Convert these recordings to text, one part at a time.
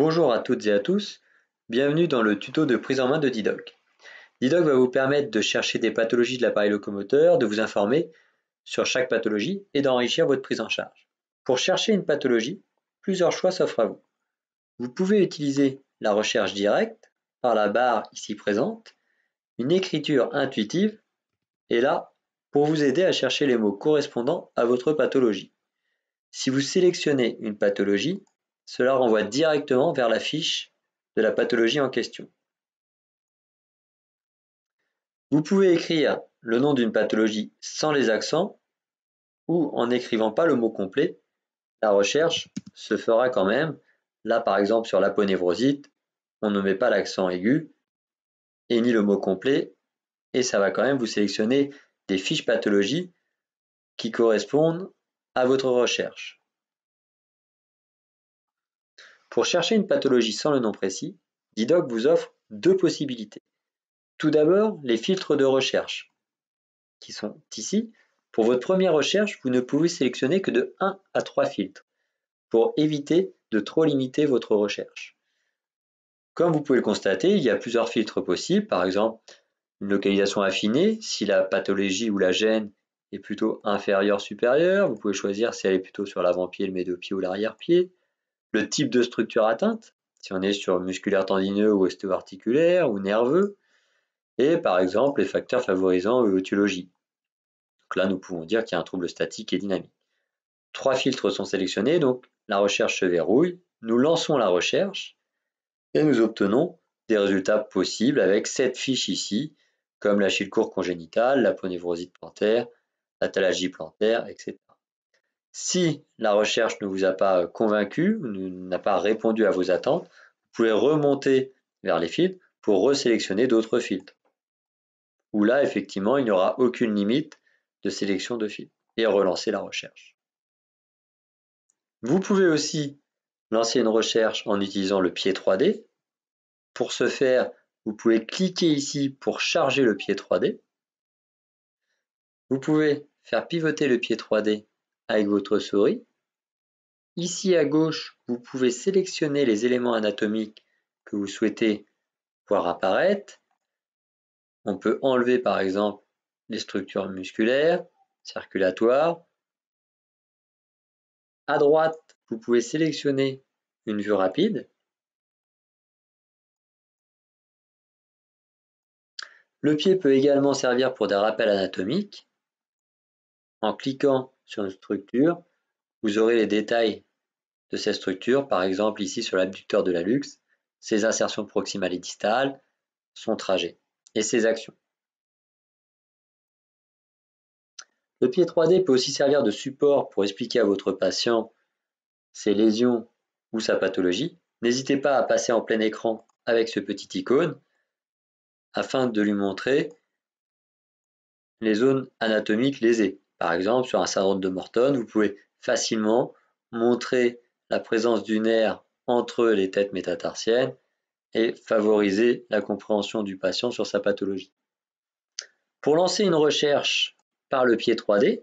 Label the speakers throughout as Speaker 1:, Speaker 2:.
Speaker 1: Bonjour à toutes et à tous, bienvenue dans le tuto de prise en main de Didoc. Didoc va vous permettre de chercher des pathologies de l'appareil locomoteur, de vous informer sur chaque pathologie et d'enrichir votre prise en charge. Pour chercher une pathologie, plusieurs choix s'offrent à vous. Vous pouvez utiliser la recherche directe par la barre ici présente, une écriture intuitive et là pour vous aider à chercher les mots correspondants à votre pathologie. Si vous sélectionnez une pathologie, cela renvoie directement vers la fiche de la pathologie en question. Vous pouvez écrire le nom d'une pathologie sans les accents ou en n'écrivant pas le mot complet. La recherche se fera quand même. Là, par exemple, sur l'aponévrosite, on ne met pas l'accent aigu et ni le mot complet et ça va quand même vous sélectionner des fiches pathologies qui correspondent à votre recherche. Pour chercher une pathologie sans le nom précis, Didoc vous offre deux possibilités. Tout d'abord, les filtres de recherche, qui sont ici. Pour votre première recherche, vous ne pouvez sélectionner que de 1 à 3 filtres, pour éviter de trop limiter votre recherche. Comme vous pouvez le constater, il y a plusieurs filtres possibles, par exemple une localisation affinée, si la pathologie ou la gêne est plutôt inférieure-supérieure, vous pouvez choisir si elle est plutôt sur l'avant-pied, le médio-pied ou l'arrière-pied, le type de structure atteinte, si on est sur musculaire tendineux ou ostéo-articulaire ou nerveux, et par exemple les facteurs favorisant l'otiologie. Donc là, nous pouvons dire qu'il y a un trouble statique et dynamique. Trois filtres sont sélectionnés, donc la recherche se verrouille, nous lançons la recherche et nous obtenons des résultats possibles avec cette fiche ici, comme la courte congénitale, la ponévrosite plantaire, la plantaire, etc. Si la recherche ne vous a pas euh, convaincu, n'a pas répondu à vos attentes, vous pouvez remonter vers les filtres pour resélectionner d'autres filtres. Où là, effectivement, il n'y aura aucune limite de sélection de filtres et relancer la recherche. Vous pouvez aussi lancer une recherche en utilisant le pied 3D. Pour ce faire, vous pouvez cliquer ici pour charger le pied 3D. Vous pouvez faire pivoter le pied 3D avec votre souris. Ici à gauche, vous pouvez sélectionner les éléments anatomiques que vous souhaitez voir apparaître. On peut enlever par exemple les structures musculaires, circulatoires. À droite, vous pouvez sélectionner une vue rapide. Le pied peut également servir pour des rappels anatomiques. En cliquant sur une structure, vous aurez les détails de cette structure, par exemple ici sur l'abducteur de la luxe, ses insertions proximales et distales, son trajet et ses actions. Le pied 3D peut aussi servir de support pour expliquer à votre patient ses lésions ou sa pathologie. N'hésitez pas à passer en plein écran avec ce petit icône afin de lui montrer les zones anatomiques lésées. Par exemple, sur un syndrome de Morton, vous pouvez facilement montrer la présence du nerf entre les têtes métatarsiennes et favoriser la compréhension du patient sur sa pathologie. Pour lancer une recherche par le pied 3D,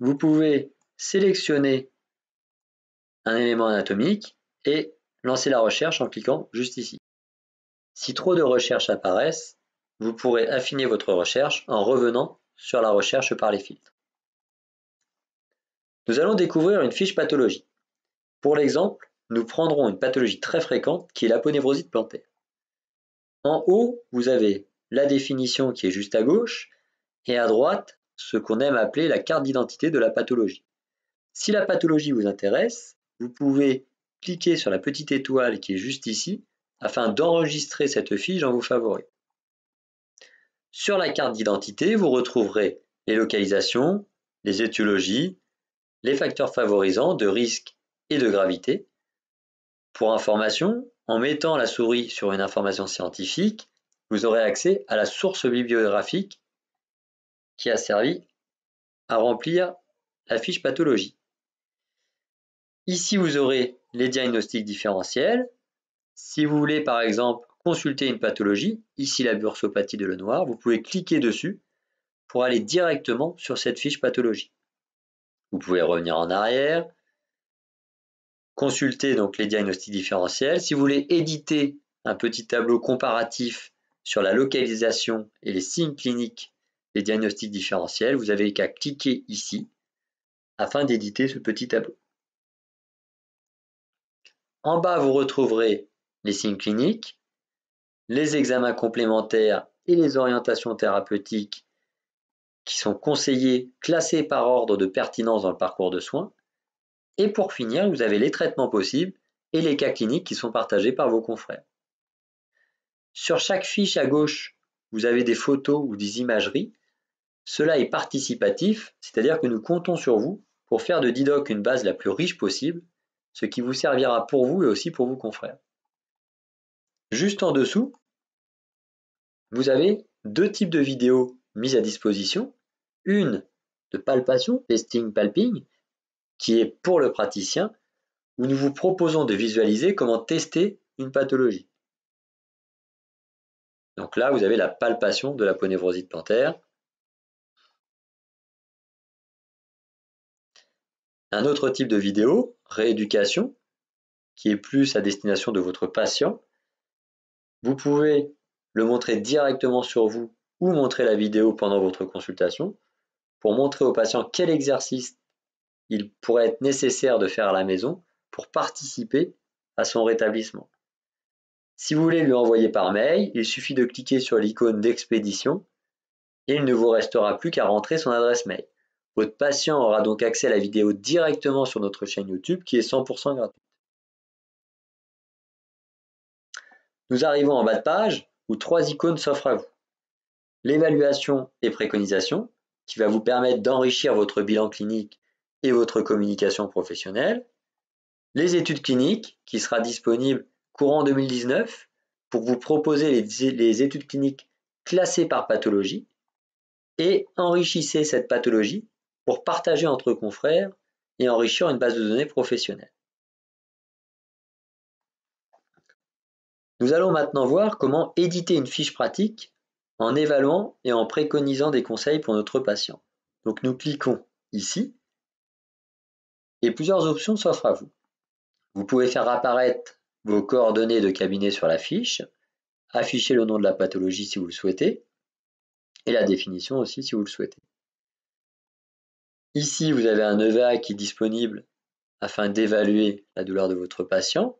Speaker 1: vous pouvez sélectionner un élément anatomique et lancer la recherche en cliquant juste ici. Si trop de recherches apparaissent, vous pourrez affiner votre recherche en revenant sur la recherche par les filtres. Nous allons découvrir une fiche pathologie. Pour l'exemple, nous prendrons une pathologie très fréquente qui est l'aponévrosite plantaire. En haut, vous avez la définition qui est juste à gauche et à droite, ce qu'on aime appeler la carte d'identité de la pathologie. Si la pathologie vous intéresse, vous pouvez cliquer sur la petite étoile qui est juste ici afin d'enregistrer cette fiche dans vos favoris. Sur la carte d'identité, vous retrouverez les localisations, les étiologies, les facteurs favorisants de risque et de gravité. Pour information, en mettant la souris sur une information scientifique, vous aurez accès à la source bibliographique qui a servi à remplir la fiche pathologie. Ici, vous aurez les diagnostics différentiels. Si vous voulez, par exemple, consulter une pathologie, ici la bursopathie de Lenoir, vous pouvez cliquer dessus pour aller directement sur cette fiche pathologie. Vous pouvez revenir en arrière, consulter donc les diagnostics différentiels. Si vous voulez éditer un petit tableau comparatif sur la localisation et les signes cliniques des diagnostics différentiels, vous avez qu'à cliquer ici afin d'éditer ce petit tableau. En bas, vous retrouverez les signes cliniques, les examens complémentaires et les orientations thérapeutiques qui sont conseillés, classés par ordre de pertinence dans le parcours de soins. Et pour finir, vous avez les traitements possibles et les cas cliniques qui sont partagés par vos confrères. Sur chaque fiche à gauche, vous avez des photos ou des imageries. Cela est participatif, c'est-à-dire que nous comptons sur vous pour faire de Didoc une base la plus riche possible, ce qui vous servira pour vous et aussi pour vos confrères. Juste en dessous, vous avez deux types de vidéos mises à disposition. Une de palpation, testing palping, qui est pour le praticien, où nous vous proposons de visualiser comment tester une pathologie. Donc là, vous avez la palpation de la ponévrosite plantaire. Un autre type de vidéo, rééducation, qui est plus à destination de votre patient, vous pouvez le montrer directement sur vous ou montrer la vidéo pendant votre consultation pour montrer au patient quel exercice il pourrait être nécessaire de faire à la maison pour participer à son rétablissement. Si vous voulez lui envoyer par mail, il suffit de cliquer sur l'icône d'expédition et il ne vous restera plus qu'à rentrer son adresse mail. Votre patient aura donc accès à la vidéo directement sur notre chaîne YouTube qui est 100% gratuite. Nous arrivons en bas de page où trois icônes s'offrent à vous. L'évaluation et préconisation, qui va vous permettre d'enrichir votre bilan clinique et votre communication professionnelle. Les études cliniques, qui sera disponible courant 2019 pour vous proposer les, les études cliniques classées par pathologie. Et enrichissez cette pathologie pour partager entre confrères et enrichir une base de données professionnelle. Nous allons maintenant voir comment éditer une fiche pratique en évaluant et en préconisant des conseils pour notre patient. Donc nous cliquons ici et plusieurs options s'offrent à vous. Vous pouvez faire apparaître vos coordonnées de cabinet sur la fiche, afficher le nom de la pathologie si vous le souhaitez et la définition aussi si vous le souhaitez. Ici, vous avez un EVA qui est disponible afin d'évaluer la douleur de votre patient.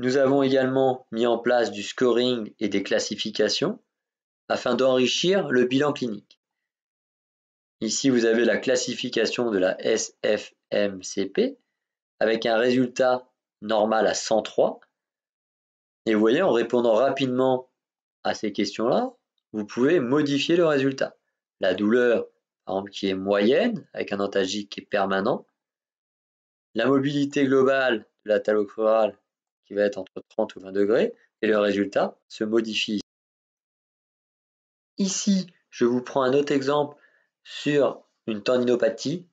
Speaker 1: Nous avons également mis en place du scoring et des classifications afin d'enrichir le bilan clinique. Ici, vous avez la classification de la SFMCP avec un résultat normal à 103. Et vous voyez, en répondant rapidement à ces questions-là, vous pouvez modifier le résultat. La douleur, par exemple, qui est moyenne, avec un antalgique qui est permanent. La mobilité globale de la talocrurale qui va être entre 30 ou 20 degrés, et le résultat se modifie. Ici, je vous prends un autre exemple sur une tendinopathie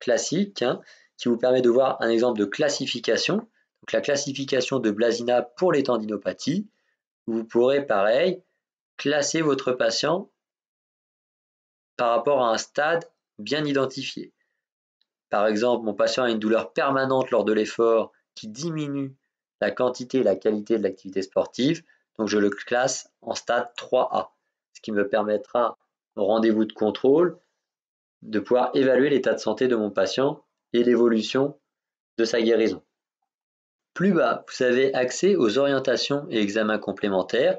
Speaker 1: classique hein, qui vous permet de voir un exemple de classification. la classification de Blasina pour les tendinopathies. Vous pourrez pareil classer votre patient par rapport à un stade bien identifié. Par exemple, mon patient a une douleur permanente lors de l'effort qui diminue la quantité et la qualité de l'activité sportive. Donc je le classe en stade 3A, ce qui me permettra au rendez-vous de contrôle de pouvoir évaluer l'état de santé de mon patient et l'évolution de sa guérison. Plus bas, vous avez accès aux orientations et examens complémentaires.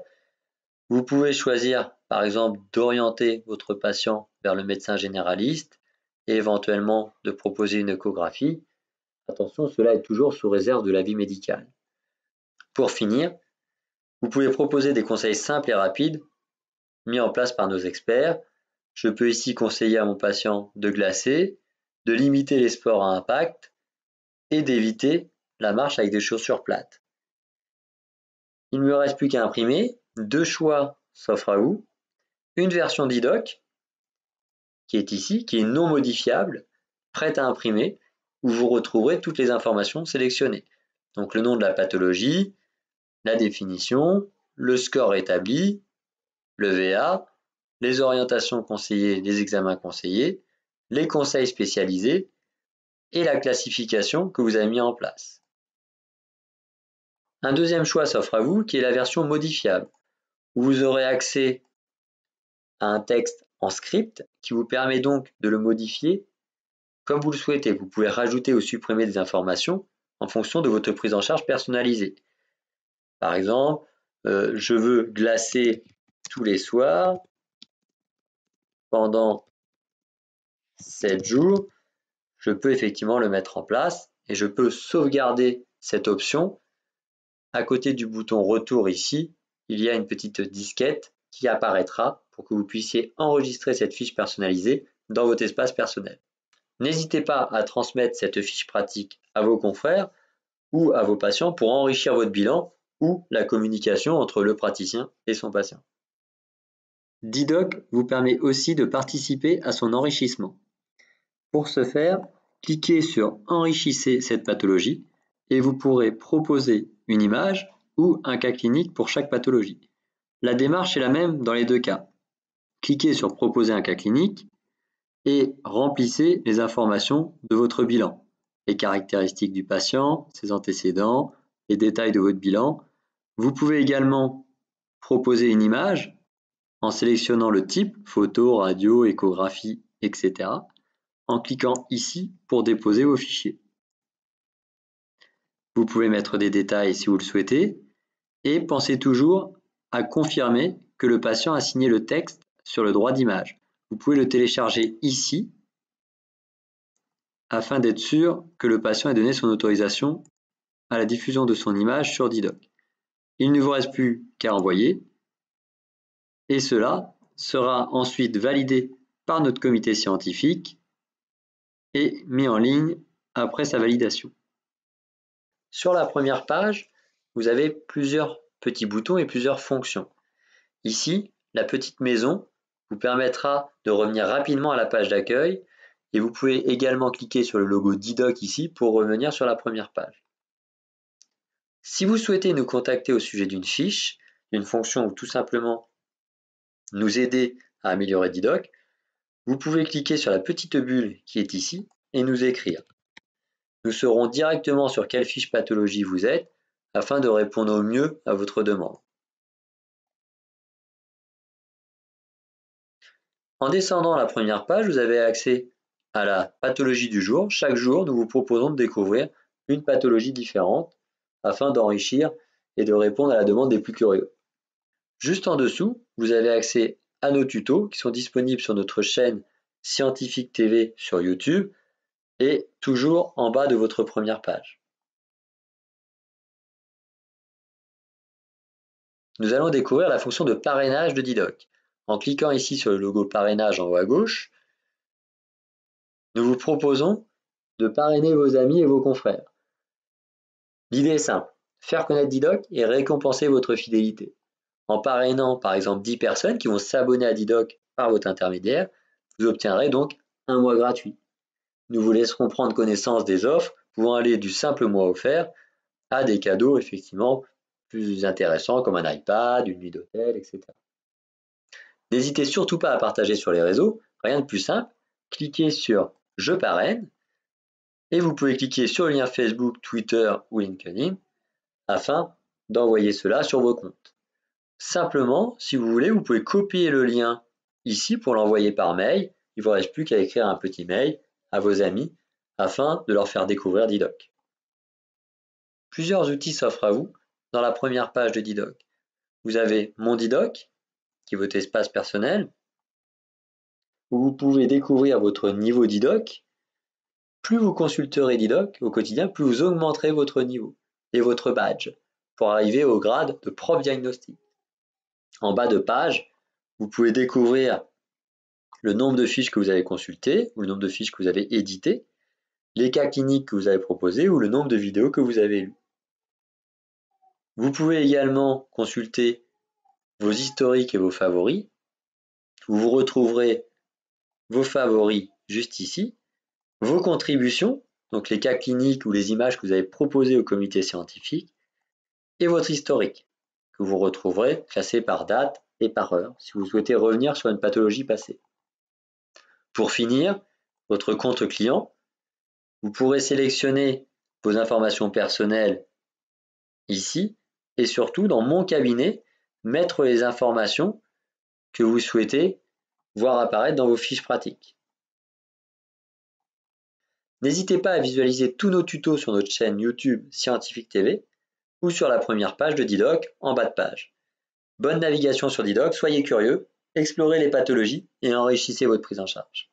Speaker 1: Vous pouvez choisir, par exemple, d'orienter votre patient vers le médecin généraliste et éventuellement de proposer une échographie. Attention, cela est toujours sous réserve de l'avis médical. Pour finir, vous pouvez proposer des conseils simples et rapides mis en place par nos experts. Je peux ici conseiller à mon patient de glacer, de limiter les sports à impact et d'éviter la marche avec des chaussures plates. Il ne me reste plus qu'à imprimer. Deux choix s'offrent à vous. Une version d'IDOC qui est ici, qui est non modifiable, prête à imprimer, où vous retrouverez toutes les informations sélectionnées. Donc le nom de la pathologie, la définition, le score établi, le VA, les orientations conseillées, les examens conseillés, les conseils spécialisés et la classification que vous avez mis en place. Un deuxième choix s'offre à vous qui est la version modifiable, où vous aurez accès à un texte en script qui vous permet donc de le modifier comme vous le souhaitez. Vous pouvez rajouter ou supprimer des informations en fonction de votre prise en charge personnalisée. Par exemple, euh, je veux glacer tous les soirs pendant 7 jours. Je peux effectivement le mettre en place et je peux sauvegarder cette option. À côté du bouton retour ici, il y a une petite disquette qui apparaîtra pour que vous puissiez enregistrer cette fiche personnalisée dans votre espace personnel. N'hésitez pas à transmettre cette fiche pratique à vos confrères ou à vos patients pour enrichir votre bilan ou la communication entre le praticien et son patient. Didoc vous permet aussi de participer à son enrichissement. Pour ce faire, cliquez sur Enrichissez cette pathologie et vous pourrez proposer une image ou un cas clinique pour chaque pathologie. La démarche est la même dans les deux cas. Cliquez sur Proposer un cas clinique et remplissez les informations de votre bilan, les caractéristiques du patient, ses antécédents, les détails de votre bilan. Vous pouvez également proposer une image en sélectionnant le type, photo, radio, échographie, etc. en cliquant ici pour déposer vos fichiers. Vous pouvez mettre des détails si vous le souhaitez et pensez toujours à confirmer que le patient a signé le texte sur le droit d'image. Vous pouvez le télécharger ici afin d'être sûr que le patient ait donné son autorisation à la diffusion de son image sur Didoc. Il ne vous reste plus qu'à envoyer et cela sera ensuite validé par notre comité scientifique et mis en ligne après sa validation. Sur la première page, vous avez plusieurs petits boutons et plusieurs fonctions. Ici, la petite maison vous permettra de revenir rapidement à la page d'accueil et vous pouvez également cliquer sur le logo Didoc ici pour revenir sur la première page. Si vous souhaitez nous contacter au sujet d'une fiche, d'une fonction ou tout simplement nous aider à améliorer Didoc, vous pouvez cliquer sur la petite bulle qui est ici et nous écrire. Nous saurons directement sur quelle fiche pathologie vous êtes afin de répondre au mieux à votre demande. En descendant la première page, vous avez accès à la pathologie du jour. Chaque jour, nous vous proposons de découvrir une pathologie différente afin d'enrichir et de répondre à la demande des plus curieux. Juste en dessous, vous avez accès à nos tutos qui sont disponibles sur notre chaîne Scientifique TV sur YouTube et toujours en bas de votre première page. Nous allons découvrir la fonction de parrainage de Didoc. En cliquant ici sur le logo parrainage en haut à gauche, nous vous proposons de parrainer vos amis et vos confrères. L'idée est simple, faire connaître Didoc et récompenser votre fidélité. En parrainant par exemple 10 personnes qui vont s'abonner à Didoc par votre intermédiaire, vous obtiendrez donc un mois gratuit. Nous vous laisserons prendre connaissance des offres pouvant aller du simple mois offert à des cadeaux effectivement plus intéressants comme un iPad, une nuit d'hôtel, etc. N'hésitez surtout pas à partager sur les réseaux, rien de plus simple, cliquez sur Je parraine et vous pouvez cliquer sur le lien Facebook, Twitter ou LinkedIn afin d'envoyer cela sur vos comptes. Simplement, si vous voulez, vous pouvez copier le lien ici pour l'envoyer par mail. Il ne vous reste plus qu'à écrire un petit mail à vos amis afin de leur faire découvrir Didoc. Plusieurs outils s'offrent à vous dans la première page de Didoc. Vous avez Mon Didoc, qui est votre espace personnel, où vous pouvez découvrir votre niveau Didoc, plus vous consulterez Didoc au quotidien, plus vous augmenterez votre niveau et votre badge pour arriver au grade de propre diagnostic. En bas de page, vous pouvez découvrir le nombre de fiches que vous avez consultées ou le nombre de fiches que vous avez éditées, les cas cliniques que vous avez proposés ou le nombre de vidéos que vous avez lues. Vous pouvez également consulter vos historiques et vos favoris. vous retrouverez vos favoris juste ici vos contributions, donc les cas cliniques ou les images que vous avez proposées au comité scientifique, et votre historique, que vous retrouverez classé par date et par heure, si vous souhaitez revenir sur une pathologie passée. Pour finir, votre compte client, vous pourrez sélectionner vos informations personnelles ici, et surtout dans mon cabinet, mettre les informations que vous souhaitez voir apparaître dans vos fiches pratiques. N'hésitez pas à visualiser tous nos tutos sur notre chaîne YouTube Scientifique TV ou sur la première page de Didoc en bas de page. Bonne navigation sur Didoc, soyez curieux, explorez les pathologies et enrichissez votre prise en charge.